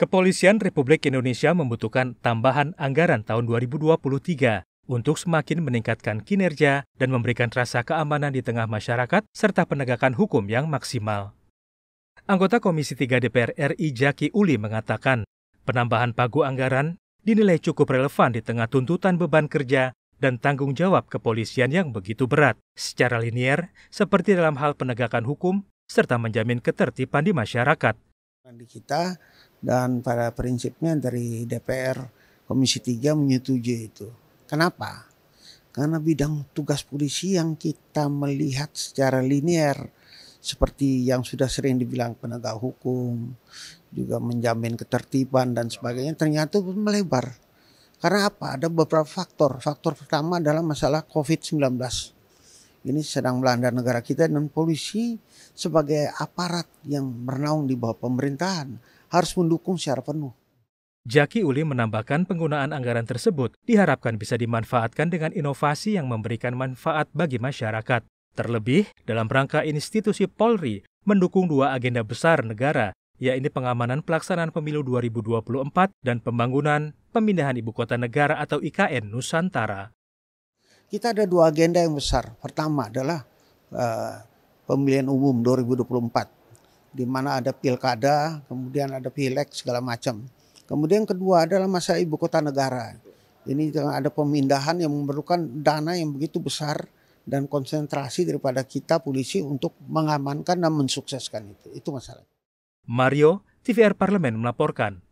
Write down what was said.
Kepolisian Republik Indonesia membutuhkan tambahan anggaran tahun 2023 untuk semakin meningkatkan kinerja dan memberikan rasa keamanan di tengah masyarakat serta penegakan hukum yang maksimal. Anggota Komisi 3 DPR RI Jaki Uli mengatakan, penambahan pagu anggaran dinilai cukup relevan di tengah tuntutan beban kerja dan tanggung jawab kepolisian yang begitu berat secara linier seperti dalam hal penegakan hukum serta menjamin ketertiban di masyarakat di kita dan pada prinsipnya dari DPR Komisi 3 menyetujui itu. Kenapa? Karena bidang tugas polisi yang kita melihat secara linier seperti yang sudah sering dibilang penegak hukum, juga menjamin ketertiban dan sebagainya ternyata melebar. Karena apa? Ada beberapa faktor. Faktor pertama adalah masalah COVID-19 ini sedang melanda negara kita dan polisi sebagai aparat yang bernaung di bawah pemerintahan harus mendukung secara penuh. Jaki Uli menambahkan penggunaan anggaran tersebut diharapkan bisa dimanfaatkan dengan inovasi yang memberikan manfaat bagi masyarakat. Terlebih, dalam rangka institusi Polri mendukung dua agenda besar negara, yaitu pengamanan pelaksanaan pemilu 2024 dan pembangunan pemindahan ibu kota negara atau IKN Nusantara kita ada dua agenda yang besar. Pertama adalah uh, pemilihan umum 2024, di mana ada pilkada, kemudian ada pileg segala macam. Kemudian kedua adalah masa ibu kota negara. Ini ada pemindahan yang memerlukan dana yang begitu besar dan konsentrasi daripada kita polisi untuk mengamankan dan mensukseskan itu. Itu masalah. Mario, TVR Parlemen melaporkan.